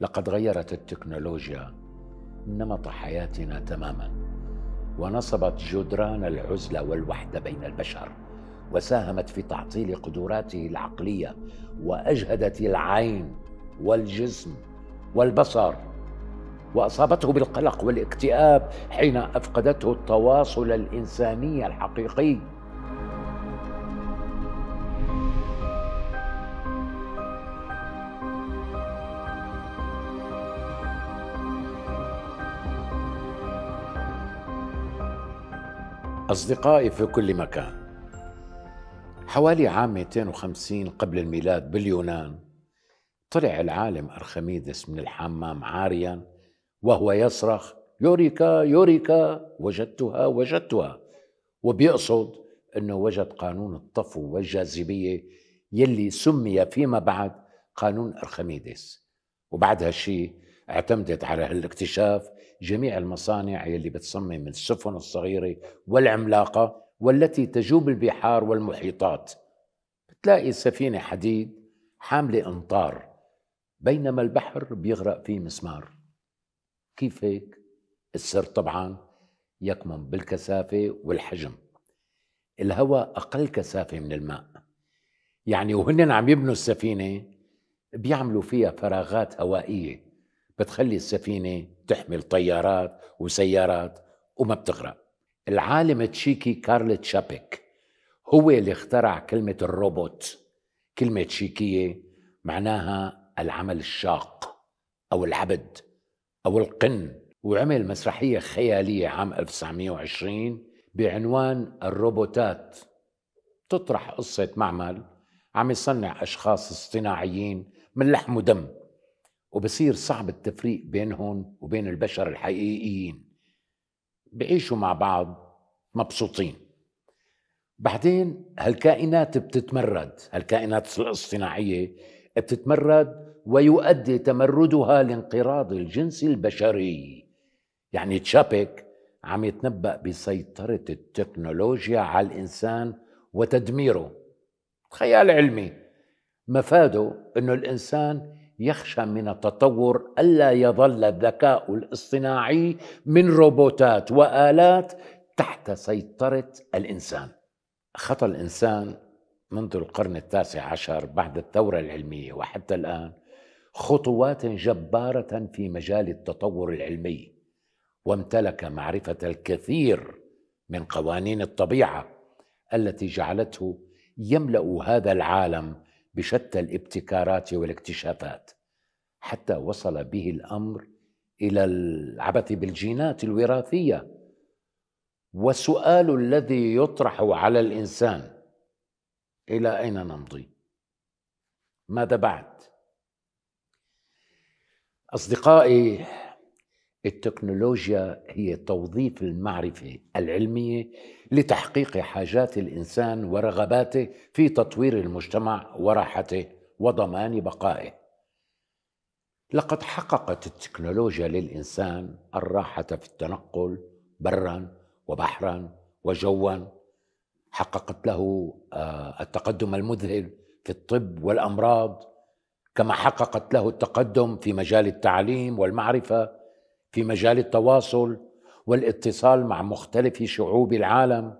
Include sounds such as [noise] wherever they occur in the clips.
لقد غيرت التكنولوجيا نمط حياتنا تماما ونصبت جدران العزله والوحده بين البشر وساهمت في تعطيل قدراته العقليه واجهدت العين والجسم والبصر واصابته بالقلق والاكتئاب حين افقدته التواصل الانساني الحقيقي أصدقائي في كل مكان حوالي عام 250 قبل الميلاد باليونان طلع العالم أرخميدس من الحمام عاريا وهو يصرخ يوريكا يوريكا وجدتها وجدتها وبيقصد أنه وجد قانون الطفو والجاذبية يلي سمي فيما بعد قانون أرخميدس وبعد هالشيء اعتمدت على هالاكتشاف جميع المصانع يلي بتصمم السفن الصغيرة والعملاقة والتي تجوب البحار والمحيطات بتلاقي سفينة حديد حاملة أمطار بينما البحر بيغرق فيه مسمار كيف هيك؟ السر طبعا يكمن بالكثافة والحجم الهواء أقل كثافة من الماء يعني وهن عم يبنوا السفينة بيعملوا فيها فراغات هوائية بتخلي السفينة تحمل طيارات وسيارات وما بتغرق العالم التشيكي كارل تشابيك هو اللي اخترع كلمة الروبوت كلمة تشيكية معناها العمل الشاق أو العبد أو القن وعمل مسرحية خيالية عام 1920 بعنوان الروبوتات تطرح قصة معمل عم يصنع أشخاص اصطناعيين من لحم ودم وبصير صعب التفريق بينهم وبين البشر الحقيقيين بعيشوا مع بعض مبسوطين بعدين هالكائنات بتتمرد هالكائنات الاصطناعية بتتمرد ويؤدي تمردها لانقراض الجنس البشري يعني تشابك عم يتنبأ بسيطرة التكنولوجيا على الإنسان وتدميره خيال علمي مفاده أنه الإنسان يخشى من التطور ألا يظل الذكاء الاصطناعي من روبوتات وآلات تحت سيطرة الإنسان خطى الإنسان منذ القرن التاسع عشر بعد الثورة العلمية وحتى الآن خطوات جبارة في مجال التطور العلمي وامتلك معرفة الكثير من قوانين الطبيعة التي جعلته يملأ هذا العالم بشتى الابتكارات والاكتشافات حتى وصل به الامر الى العبث بالجينات الوراثيه والسؤال الذي يطرح على الانسان الى اين نمضي ماذا بعد اصدقائي التكنولوجيا هي توظيف المعرفة العلمية لتحقيق حاجات الإنسان ورغباته في تطوير المجتمع وراحته وضمان بقائه. لقد حققت التكنولوجيا للإنسان الراحة في التنقل برا وبحرا وجوا حققت له آه، التقدم المذهل في الطب والأمراض كما حققت له التقدم في مجال التعليم والمعرفة في مجال التواصل والاتصال مع مختلف شعوب العالم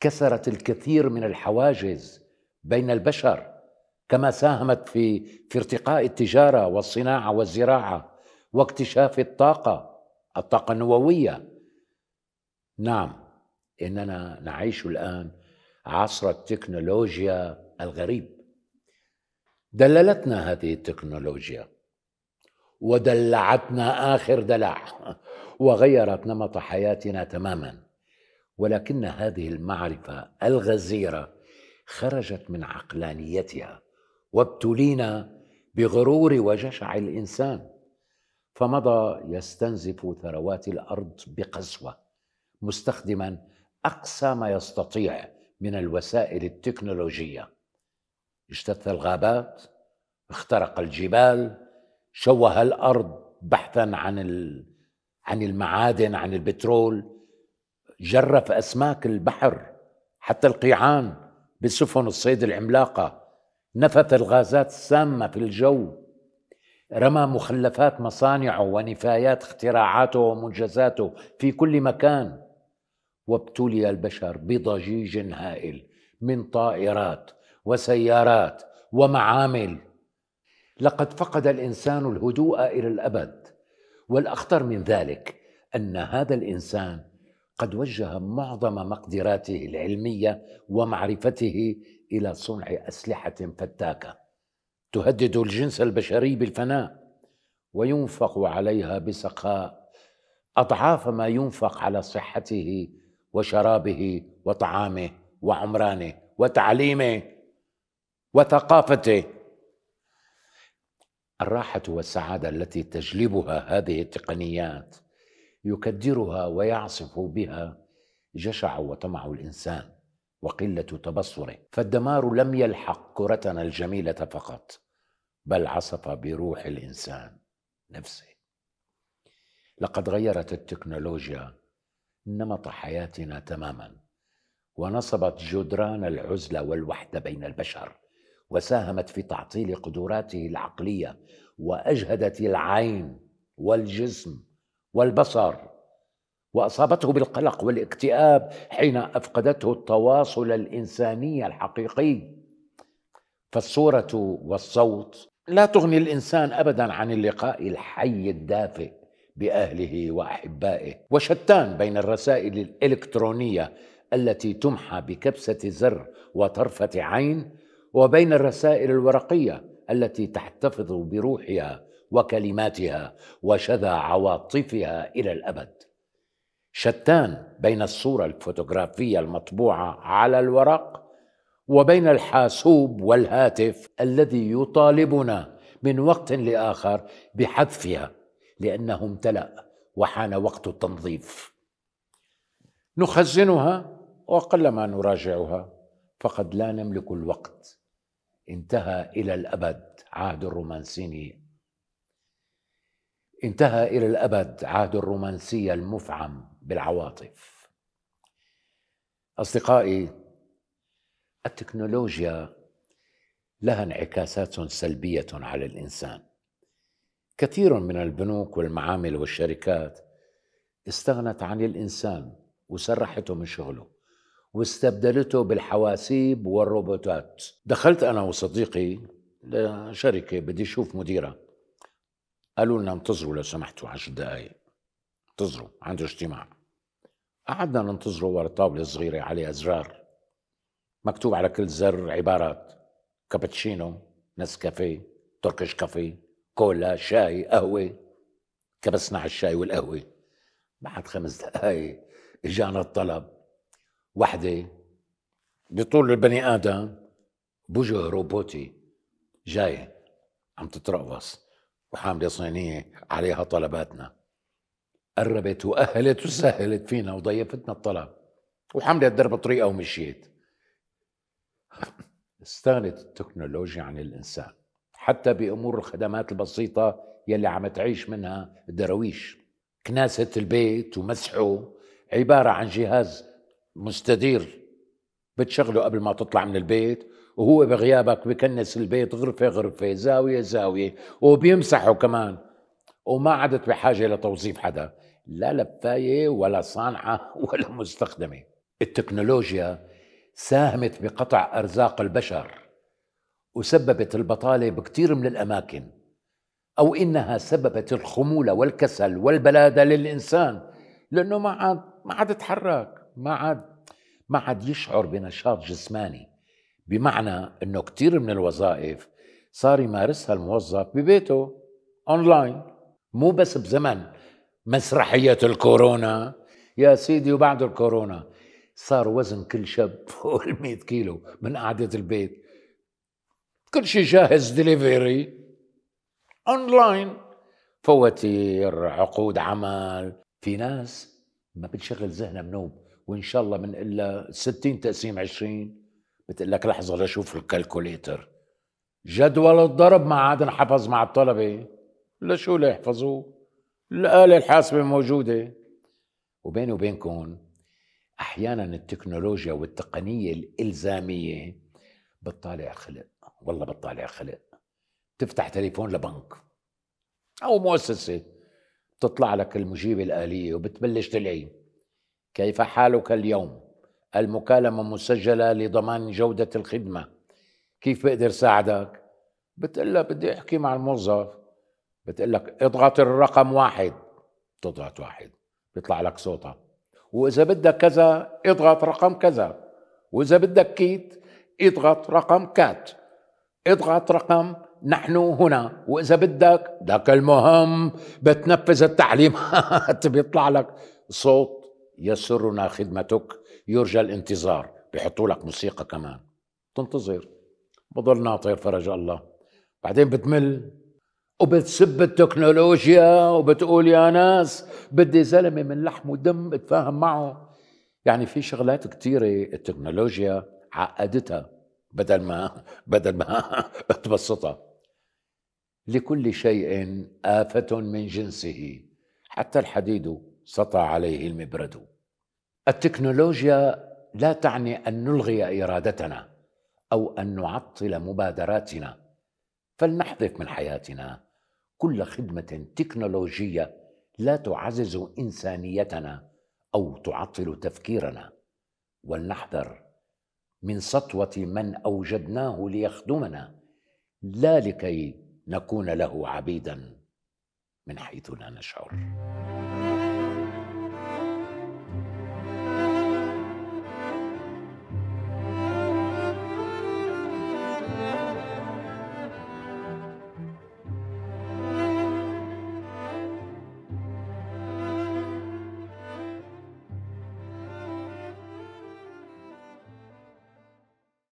كسرت الكثير من الحواجز بين البشر كما ساهمت في في ارتقاء التجاره والصناعه والزراعه واكتشاف الطاقه الطاقه النوويه نعم اننا نعيش الان عصر التكنولوجيا الغريب دللتنا هذه التكنولوجيا ودلعتنا آخر دلع وغيرت نمط حياتنا تماما ولكن هذه المعرفة الغزيرة خرجت من عقلانيتها وابتلينا بغرور وجشع الإنسان فمضى يستنزف ثروات الأرض بقسوة مستخدما أقصى ما يستطيع من الوسائل التكنولوجية اجتث الغابات اخترق الجبال شوه الارض بحثا عن عن المعادن عن البترول جرف اسماك البحر حتى القيعان بسفن الصيد العملاقه نفث الغازات السامه في الجو رمى مخلفات مصانعه ونفايات اختراعاته ومنجزاته في كل مكان وابتلي البشر بضجيج هائل من طائرات وسيارات ومعامل لقد فقد الانسان الهدوء الى الابد والاخطر من ذلك ان هذا الانسان قد وجه معظم مقدراته العلميه ومعرفته الى صنع اسلحه فتاكه تهدد الجنس البشري بالفناء وينفق عليها بسخاء اضعاف ما ينفق على صحته وشرابه وطعامه وعمرانه وتعليمه وثقافته الراحه والسعاده التي تجلبها هذه التقنيات يكدرها ويعصف بها جشع وطمع الانسان وقله تبصره فالدمار لم يلحق كرتنا الجميله فقط بل عصف بروح الانسان نفسه لقد غيرت التكنولوجيا نمط حياتنا تماما ونصبت جدران العزله والوحده بين البشر وساهمت في تعطيل قدراته العقليه واجهدت العين والجسم والبصر واصابته بالقلق والاكتئاب حين افقدته التواصل الانساني الحقيقي فالصوره والصوت لا تغني الانسان ابدا عن اللقاء الحي الدافئ باهله واحبائه وشتان بين الرسائل الالكترونيه التي تمحى بكبسه زر وطرفه عين وبين الرسائل الورقيه التي تحتفظ بروحها وكلماتها وشذى عواطفها الى الابد شتان بين الصوره الفوتوغرافيه المطبوعه على الورق وبين الحاسوب والهاتف الذي يطالبنا من وقت لاخر بحذفها لانه امتلا وحان وقت التنظيف نخزنها وقلما نراجعها فقد لا نملك الوقت انتهى إلى الأبد عهد الرومانسيني انتهى إلى الأبد عهد الرومانسية المفعم بالعواطف أصدقائي التكنولوجيا لها انعكاسات سلبية على الإنسان كثير من البنوك والمعامل والشركات استغنت عن الإنسان وسرحته من شغله واستبدلته بالحواسيب والروبوتات دخلت أنا وصديقي لشركة بدي أشوف مديرها قالوا لنا انتظروا لو سمحتوا عشر دقايق انتظروا عنده اجتماع قعدنا ننتظره ورا طاولة صغيرة عليها أزرار مكتوب على كل زر عبارات كابتشينو نسكافيه تركش كافيه كولا شاي قهوة كبسنا على الشاي والقهوة بعد خمس دقايق اجانا الطلب وحده بطول البني ادم بوجه روبوتي جاي عم تترقص وحامله صينيه عليها طلباتنا قربت واهلت وسهلت فينا وضيفتنا الطلب وحملت درب طريقه ومشيت استغنت التكنولوجيا عن الانسان حتى بامور الخدمات البسيطه يلي عم تعيش منها الدراويش كناسه البيت ومسحه عباره عن جهاز مستدير بتشغله قبل ما تطلع من البيت وهو بغيابك بكنس البيت غرفة غرفة زاوية زاوية وبيمسحه كمان وما عادت بحاجة لتوظيف حدا لا لفاية ولا صانعة [laughs] ولا مستخدمة التكنولوجيا ساهمت بقطع أرزاق البشر وسببت البطالة بكثير من الأماكن أو إنها سببت الخمولة والكسل والبلادة للإنسان لأنه ما عاد ما عاد تحرك ما عاد ما عاد يشعر بنشاط جسماني بمعنى انه كثير من الوظائف صار يمارسها الموظف ببيته اونلاين مو بس بزمن مسرحيه الكورونا يا سيدي وبعد الكورونا صار وزن كل شاب فوق ال 100 كيلو من قعده البيت كل شيء جاهز دليفري اونلاين فواتير عقود عمل في ناس ما بتشغل ذهنها منوب وان شاء الله من الا 60 تقسيم 20 بتقول لك لحظه لشوف الكالكوليتر جدول الضرب ما عاد انحفظ مع الطلبه لشو ليحفظوه الاله الحاسبه موجوده وبيني وبينكم احيانا التكنولوجيا والتقنيه الالزاميه بتطالع خلق والله بتطالع خلق تفتح تليفون لبنك او مؤسسه بتطلع لك المجيبه الاليه وبتبلش تلعب كيف حالك اليوم المكالمة مسجلة لضمان جودة الخدمة كيف بقدر ساعدك بتقول بدي أحكي مع الموظف بتقول لك اضغط الرقم واحد تضغط واحد بيطلع لك صوتها وإذا بدك كذا اضغط رقم كذا وإذا بدك كيت اضغط رقم كات اضغط رقم نحن هنا وإذا بدك لك المهم بتنفذ التعليمات [laughs] بيطلع لك صوت يسرنا خدمتك يرجى الانتظار بيحطوا لك موسيقى كمان تنتظر بضل ناطر فرج الله بعدين بتمل وبتسب التكنولوجيا وبتقول يا ناس بدي زلمه من لحم ودم اتفاهم معه يعني في شغلات كثيره التكنولوجيا عقدتها بدل ما بدل ما [laughs] تبسطها لكل شيء آفة من جنسه حتى الحديد سطى عليه المبرد التكنولوجيا لا تعني ان نلغي ارادتنا او ان نعطل مبادراتنا فلنحذف من حياتنا كل خدمه تكنولوجيه لا تعزز انسانيتنا او تعطل تفكيرنا ولنحذر من سطوه من اوجدناه ليخدمنا لا لكي نكون له عبيدا من حيث لا نشعر